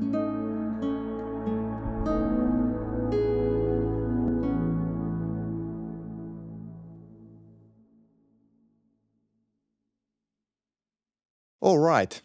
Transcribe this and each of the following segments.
All right.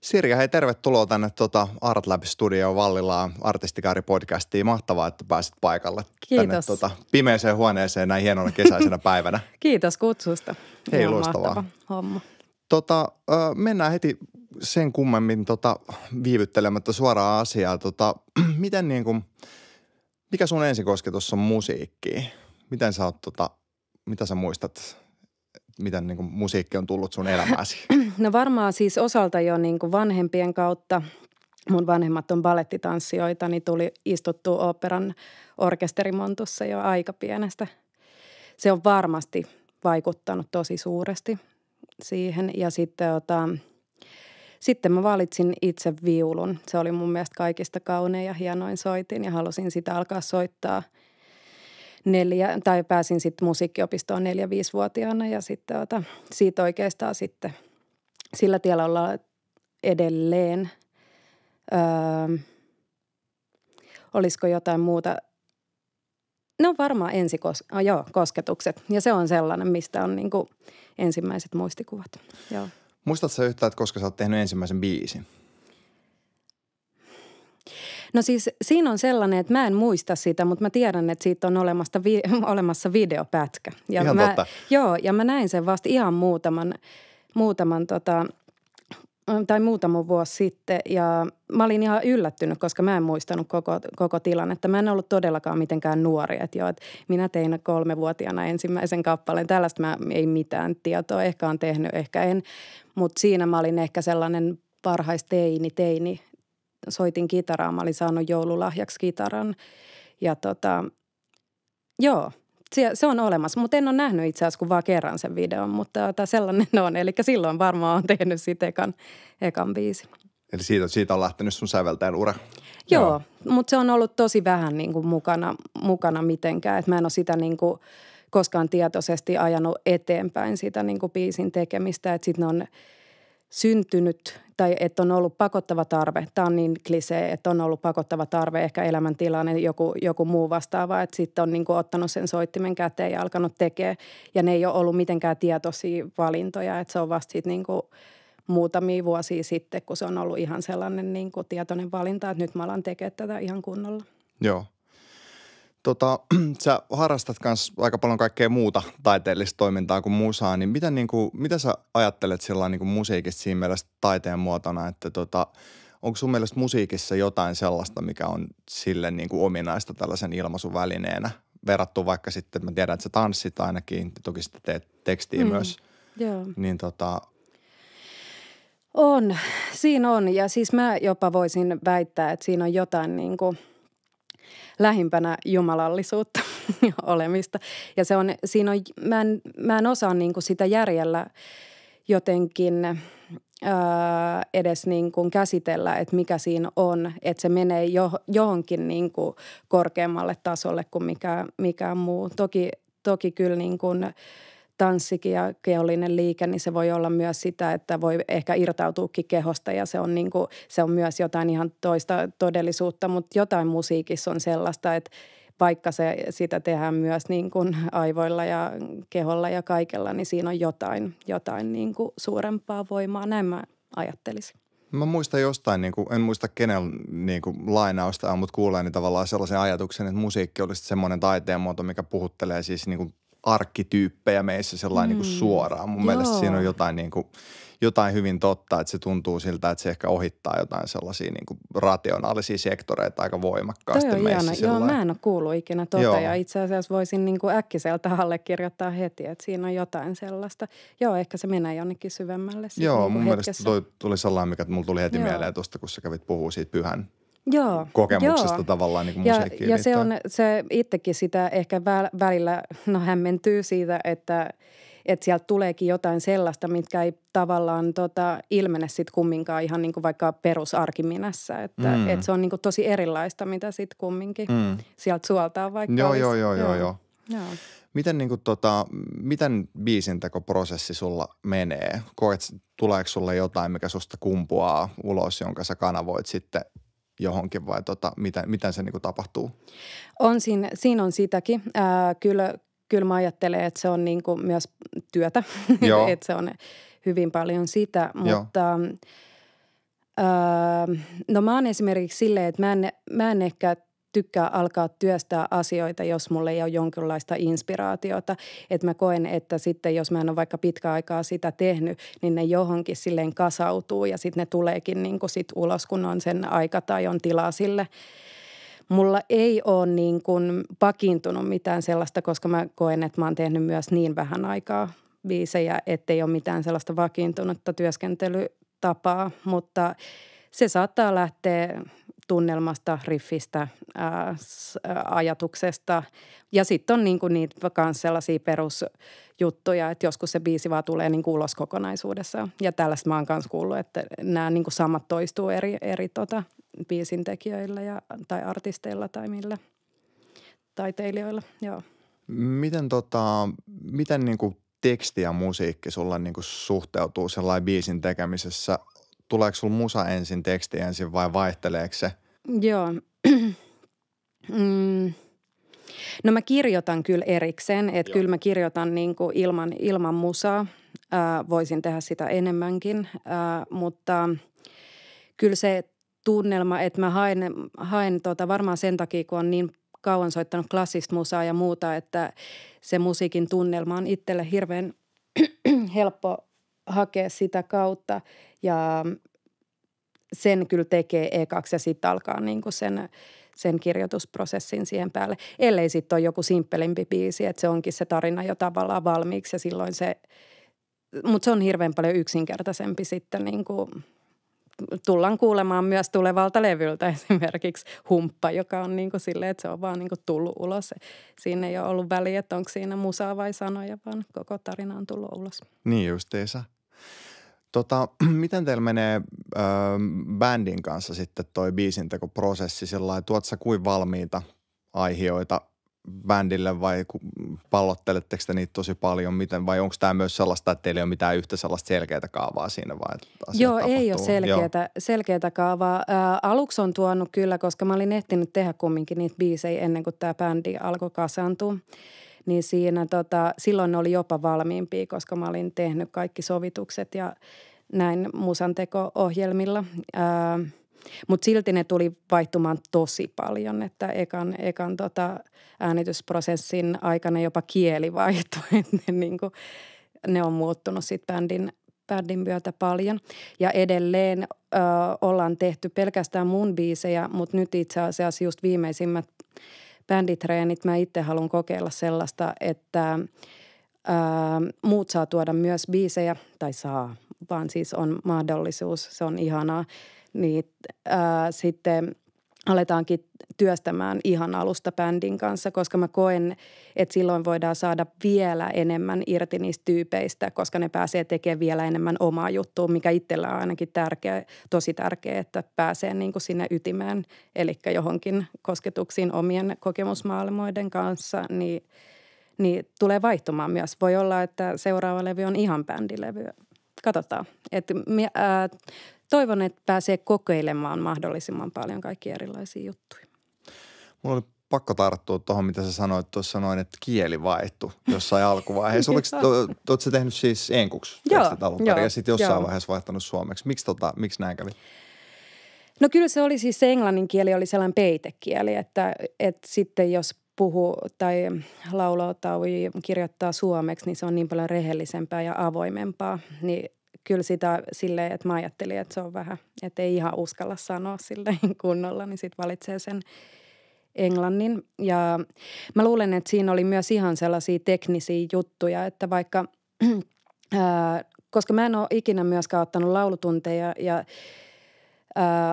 Sirja, hei tervetuloa tänne tuota Art Lab Studio Vallilaan artistikaari podcastiin. Mahtavaa, että pääsit paikalle Kiitos. tänne tuota, pimeiseen huoneeseen näin hienona kesäisenä päivänä. Kiitos kutsusta. Hei, Ihan loistavaa. homma. Tota, mennään heti sen kummemmin tota, viivyttelemättä suoraan asiaa. Tota, miten niin kuin, mikä sun ensikosketus on musiikkiin? Miten sä oot, tota, mitä sä muistat, miten niin kuin, musiikki on tullut sun elämääsi? No varmaan siis osalta jo niin kuin vanhempien kautta. Mun vanhemmat on balettitanssijoita, niin tuli istuttua oopperan orkesterimontussa jo aika pienestä. Se on varmasti vaikuttanut tosi suuresti siihen. Ja sitten ota, sitten mä valitsin itse viulun. Se oli mun mielestä kaikista kaunein ja hienoin soitin ja halusin sitä alkaa soittaa neljä, tai pääsin sitten musiikkiopistoon neljä vuotiaana ja sitten ota, siitä oikeastaan sitten sillä tiellä ollaan edelleen. Öö, olisiko jotain muuta? No varmaan ensikos, oh, joo, kosketukset ja se on sellainen, mistä on niinku ensimmäiset muistikuvat. Joo. Muistatko sä yhtään, että koska sä oot tehnyt ensimmäisen biisin? No siis siinä on sellainen, että mä en muista sitä, mutta mä tiedän, että siitä on olemassa, vi- olemassa videopätkä. Ja ihan mä, totta. Joo, ja mä näin sen vasta ihan muutaman, muutaman tota, tai muutama vuosi sitten ja mä olin ihan yllättynyt, koska mä en muistanut koko, koko tilannetta. Mä en ollut todellakaan mitenkään nuori. Et joo, että minä tein kolmevuotiaana ensimmäisen kappaleen. Tällaista mä ei mitään tietoa. Ehkä on tehnyt, ehkä en. Mutta siinä mä olin ehkä sellainen varhaisteini, teini. Soitin kitaraa. Mä olin saanut joululahjaksi kitaran. Ja tota, joo, se, se on olemassa, mutta en ole nähnyt itse asiassa kuin vaan kerran sen videon, mutta tämä tota, sellainen on. Eli silloin varmaan on tehnyt sitten ekan, ekan biisi. Eli siitä, siitä on lähtenyt sun säveltäjän ura? Joo, Joo. mutta se on ollut tosi vähän niin kuin mukana, mukana mitenkään. Et mä en ole sitä niin kuin koskaan tietoisesti ajanut eteenpäin sitä niin kuin biisin tekemistä. Että sitten on – syntynyt tai että on ollut pakottava tarve. Tämä on niin klisee, että on ollut pakottava tarve, ehkä elämäntilanne, joku, joku muu vastaava, että sitten on niin kuin ottanut sen soittimen käteen ja alkanut tekemään. Ja ne ei ole ollut mitenkään tietoisia valintoja, että se on vasta sitten niin kuin muutamia vuosia sitten, kun se on ollut ihan sellainen niin kuin tietoinen valinta, että nyt mä alan tekemään tätä ihan kunnolla. Joo. Tota, sä harrastat myös aika paljon kaikkea muuta taiteellista toimintaa kuin musaa, niin mitä, niin kuin, mitä sä ajattelet sillä niin musiikista siinä mielessä taiteen muotona, että tota, onko sun mielestä musiikissa jotain sellaista, mikä on sille niin kuin ominaista tällaisen ilmaisuvälineenä verrattu vaikka sitten, mä tiedän, että sä tanssit ainakin, toki sitten teet tekstiä mm, myös, joo. niin tota, on, siinä on ja siis mä jopa voisin väittää, että siinä on jotain niin kuin – lähimpänä jumalallisuutta olemista. Ja se on, siinä on, mä en, mä en osaa niin kuin sitä järjellä jotenkin ää, edes niin kuin käsitellä, että mikä siinä on, että se menee jo, johonkin niin kuin korkeammalle tasolle kuin mikä, mikä muu. Toki, toki kyllä niin kuin, tanssikin ja keollinen liike, niin se voi olla myös sitä, että voi ehkä irtautuukin kehosta ja se on, niin kuin, se on myös jotain ihan toista todellisuutta, mutta jotain musiikissa on sellaista, että vaikka se, sitä tehdään myös niin kuin aivoilla ja keholla ja kaikella, niin siinä on jotain, jotain niin kuin suurempaa voimaa. Näin mä ajattelisin. Mä muistan jostain, niin kuin, en muista kenen niin kuin, lainausta mutta kuulen niin tavallaan sellaisen ajatuksen, että musiikki olisi semmoinen taiteen muoto, mikä puhuttelee siis niin kuin, arkkityyppejä meissä sellainen niinku mm. niin kuin suoraan. Mun Joo. mielestä siinä on jotain, niin kuin, jotain hyvin totta, että se tuntuu siltä, että se ehkä ohittaa jotain sellaisia niin kuin rationaalisia sektoreita aika voimakkaasti Toi on meissä. Joo, mä en ole kuullut ikinä tuota Joo. ja itse asiassa voisin niin kuin äkkiseltä allekirjoittaa heti, että siinä on jotain sellaista. Joo, ehkä se menee jonnekin syvemmälle. Joo, niin mun hetkessä. mielestä toi tuli sellainen, mikä mulla tuli heti Joo. mieleen tuosta, kun sä kävit puhua siitä pyhän Joo, kokemuksesta joo. tavallaan niin ja, ja se on, se itsekin sitä ehkä välillä, no hämmentyy siitä, että, että sieltä tuleekin jotain sellaista, mitkä ei tavallaan tota, ilmene sitten kumminkaan ihan niin kuin vaikka perusarkiminässä. Että mm. et se on niin kuin tosi erilaista, mitä sitten kumminkin mm. sieltä suoltaa vaikka Joo, olisi. joo, joo, joo, joo. joo. Miten, niin kuin, tota, miten biisintekoprosessi sulla menee? Koet, tuleeko sulle jotain, mikä susta kumpuaa ulos, jonka sä kanavoit sitten johonkin vai tota, miten, miten se niin kuin tapahtuu? On siinä, siinä on sitäkin. Ää, kyllä, kyllä mä ajattelen, että se on niin kuin myös työtä, että se on hyvin paljon sitä, mutta no mä oon esimerkiksi silleen, että mä en, mä en ehkä – tykkää alkaa työstää asioita, jos mulle ei ole jonkinlaista inspiraatiota. Että mä koen, että sitten jos mä en ole vaikka pitkä aikaa sitä tehnyt, niin ne johonkin silleen kasautuu ja sitten ne tuleekin niin kuin sit ulos, kun on sen aika tai on tilaa sille mulla ei ole niin kuin pakiintunut mitään sellaista, koska mä koen, että mä oon tehnyt myös niin vähän aikaa biisejä, ettei ole mitään sellaista vakiintunutta työskentelytapaa, mutta se saattaa lähteä tunnelmasta, riffistä, ää, ajatuksesta. Ja sitten on niinku niitä myös sellaisia perusjuttuja, että joskus se biisi vaan tulee niinku ulos kokonaisuudessaan. Ja tällaista mä oon myös kuullut, että nämä niinku samat toistuu eri, eri tota, biisintekijöillä ja, tai artisteilla tai millä taiteilijoilla, joo. Miten, tota, miten niinku teksti ja musiikki sulla niinku suhteutuu sellainen biisin tekemisessä? Tuleeko sulla musa ensin, teksti ensin vai vaihteleeko se? Joo. mm. No mä kirjoitan kyllä erikseen, että kyllä mä kirjoitan niin kuin ilman, ilman musaa. Äh, voisin tehdä sitä enemmänkin, äh, mutta kyllä se tunnelma, että mä haen, haen tota, varmaan sen takia, kun on niin kauan soittanut klassista musaa ja muuta, että se musiikin tunnelma on itselle hirveän helppo hakea sitä kautta ja sen kyllä tekee ekaksi ja sitten alkaa niinku sen, sen kirjoitusprosessin siihen päälle. Ellei sitten ole joku simppelimpi biisi, että se onkin se tarina jo tavallaan valmiiksi ja silloin se mutta se on hirveän paljon yksinkertaisempi sitten niin kuin tullaan kuulemaan myös tulevalta levyltä esimerkiksi humppa, joka on niin kuin silleen, että se on vaan niin kuin tullut ulos. Siinä ei ole ollut väliä, että onko siinä musaa vai sanoja, vaan koko tarina on tullut ulos. Niin justiinsa. Tota, miten teillä menee ö, ähm, bändin kanssa sitten toi biisintekoprosessi sillä tuot sä kuin valmiita aiheita bändille vai pallotteletteko te niitä tosi paljon? Miten, vai onko tämä myös sellaista, että teillä ei ole mitään yhtä sellaista selkeää kaavaa siinä? Vai Joo, tapahtuu? ei ole selkeää, selkeää kaavaa. Ä, aluksi on tuonut kyllä, koska mä olin ehtinyt tehdä kumminkin niitä biisejä ennen kuin tämä bändi alkoi kasaantua niin siinä tota, silloin ne oli jopa valmiimpia, koska mä olin tehnyt kaikki sovitukset ja näin musantekoohjelmilla ohjelmilla Mutta silti ne tuli vaihtumaan tosi paljon, että ekan, ekan tota äänitysprosessin aikana jopa kieli vaihtui. ne, niinku, ne on muuttunut sitten bändin, bändin myötä paljon. Ja edelleen ö, ollaan tehty pelkästään mun biisejä, mutta nyt itse asiassa just viimeisimmät – bänditreenit mä itse haluan kokeilla sellaista, että ää, muut saa tuoda myös biisejä, tai saa, vaan siis on mahdollisuus, se on ihanaa. Niin, ää, sitten aletaankin työstämään ihan alusta bändin kanssa, koska mä koen, että silloin voidaan saada vielä enemmän irti niistä tyypeistä, koska ne pääsee tekemään vielä enemmän omaa juttua, mikä itsellä on ainakin tärkeä, tosi tärkeä, että pääsee niin kuin sinne ytimeen, eli johonkin kosketuksiin omien kokemusmaailmoiden kanssa, niin, niin tulee vaihtumaan myös. Voi olla, että seuraava levy on ihan bändilevy, katsotaan. Et me, ää, toivon, että pääsee kokeilemaan mahdollisimman paljon kaikki erilaisia juttuja. Mulla oli pakko tarttua tuohon, mitä sä sanoit tuossa noin, että kieli vaihtui jossain alkuvaiheessa. Oletko sä tehnyt siis enkuksi joo, alun ja sitten jossain joo. vaiheessa vaihtanut suomeksi. Miksi, tota, miksi näin kävi? No kyllä se oli siis se englannin kieli oli sellainen peitekieli, että, että sitten jos puhu tai laulaa tai kirjoittaa suomeksi, niin se on niin paljon rehellisempää ja avoimempaa. Niin kyllä sitä silleen, että mä ajattelin, että se on vähän, että ei ihan uskalla sanoa silleen kunnolla, niin sitten valitsee sen englannin. Ja mä luulen, että siinä oli myös ihan sellaisia teknisiä juttuja, että vaikka, äh, koska mä en ole ikinä myöskään ottanut laulutunteja ja –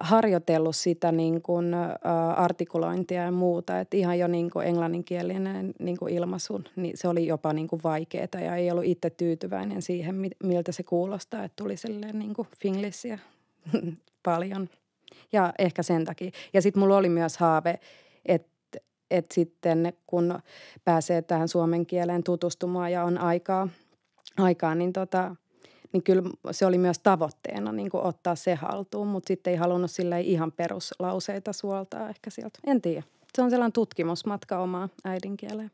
harjoitellut sitä niin kuin, äh, artikulointia ja muuta. Et ihan jo niin kuin englanninkielinen niin kuin ilmaisu, niin se oli jopa niin kuin vaikeaa ja ei ollut itse tyytyväinen siihen, miltä se kuulostaa, että tuli silleen niin kuin finglissiä paljon. Ja ehkä sen takia. Ja sitten mulla oli myös haave, että että sitten kun pääsee tähän suomen kieleen tutustumaan ja on aikaa, aikaa niin tota, niin kyllä se oli myös tavoitteena niin kuin ottaa se haltuun, mutta sitten ei halunnut sillä ihan peruslauseita suoltaa ehkä sieltä. En tiedä. Se on sellainen tutkimusmatka omaa äidinkieleen.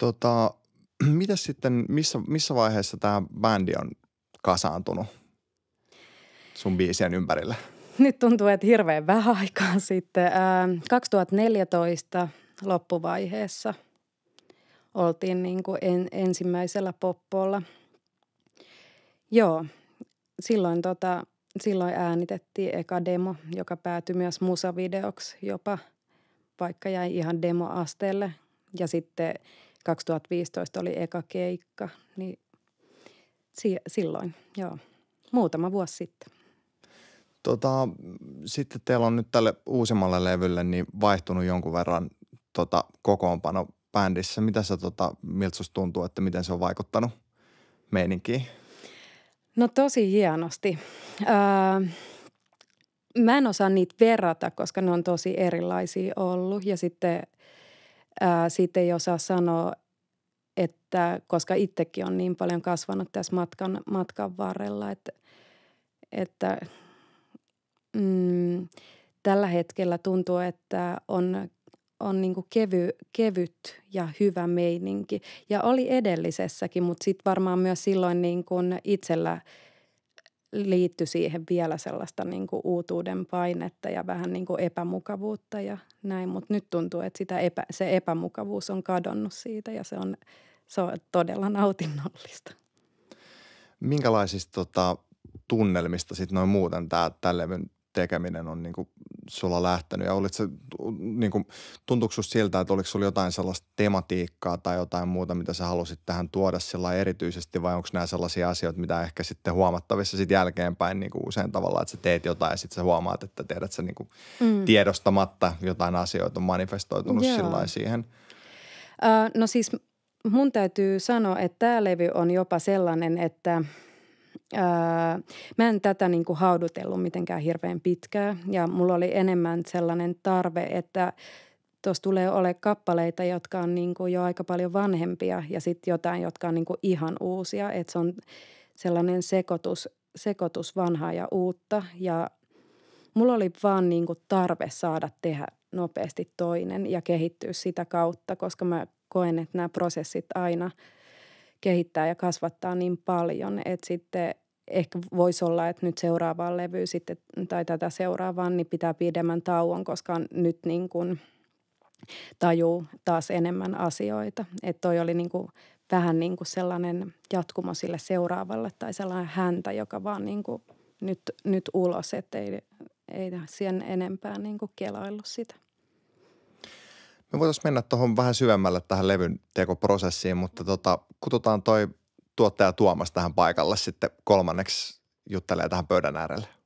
Tota, mitä sitten, missä, missä vaiheessa tämä bändi on kasaantunut sun biisien ympärillä? Nyt tuntuu, että hirveän vähän aikaa sitten. Ää, 2014 loppuvaiheessa oltiin niin kuin en, ensimmäisellä poppolla – Joo, silloin, tota, silloin äänitettiin eka demo, joka päätyi myös musavideoksi jopa, vaikka jäi ihan demoasteelle. Ja sitten 2015 oli eka keikka, niin si- silloin, joo, muutama vuosi sitten. Tota, sitten teillä on nyt tälle uusimmalle levylle niin vaihtunut jonkun verran tota, kokoonpano bändissä. Mitä se tota, miltä tuntuu, että miten se on vaikuttanut meininkiin? No tosi hienosti. Öö, mä en osaa niitä verrata, koska ne on tosi erilaisia ollut ja sitten öö, siitä ei osaa sanoa, että koska itsekin on niin paljon kasvanut tässä matkan, matkan varrella, että, että mm, tällä hetkellä tuntuu, että on on niin kuin kevy, kevyt ja hyvä meininki. Ja oli edellisessäkin, mutta sitten varmaan myös silloin niin kuin itsellä liittyi siihen vielä sellaista niin kuin uutuuden painetta ja vähän niin kuin epämukavuutta ja näin. Mutta nyt tuntuu, että sitä epä, se epämukavuus on kadonnut siitä ja se on, se on todella nautinnollista. Minkälaisista tota, tunnelmista sitten noin muuten tämä levyn tekeminen on niin kuin sulla lähtenyt ja olitko, se, niin kuin, tuntuuko siltä, että oliko sulla jotain sellaista tematiikkaa tai jotain muuta, mitä sä halusit tähän tuoda sillä erityisesti vai onko nämä sellaisia asioita, mitä ehkä sitten huomattavissa sitten jälkeenpäin niin kuin usein tavalla, että sä teet jotain ja sitten sä huomaat, että tiedät sä niin kuin mm. tiedostamatta jotain asioita on manifestoitunut yeah. sillä siihen. Uh, no siis mun täytyy sanoa, että tämä levy on jopa sellainen, että – Öö, mä en tätä niin kuin haudutellut mitenkään hirveän pitkään ja mulla oli enemmän sellainen tarve, että tuossa tulee ole kappaleita, jotka on niin kuin jo aika paljon vanhempia ja sitten jotain, jotka on niin kuin ihan uusia. Että se on sellainen sekoitus, sekoitus vanhaa ja uutta ja mulla oli vaan niin kuin tarve saada tehdä nopeasti toinen ja kehittyä sitä kautta, koska mä koen, että nämä prosessit aina kehittää ja kasvattaa niin paljon, että sitten ehkä voisi olla, että nyt seuraavaan levyyn sitten tai tätä seuraavaan, niin pitää pidemmän tauon, koska nyt niin kuin tajuu taas enemmän asioita. Että toi oli niin kuin vähän niin kuin sellainen jatkumo sille seuraavalle tai sellainen häntä, joka vaan niin kuin nyt, nyt ulos, ettei ei sen enempää niin kuin kelaillut sitä. Me voitaisiin mennä tuohon vähän syvemmälle tähän levyn tekoprosessiin, mutta tota, kututaan toi tuottaja Tuomas tähän paikalle sitten kolmanneksi juttelee tähän pöydän äärelle.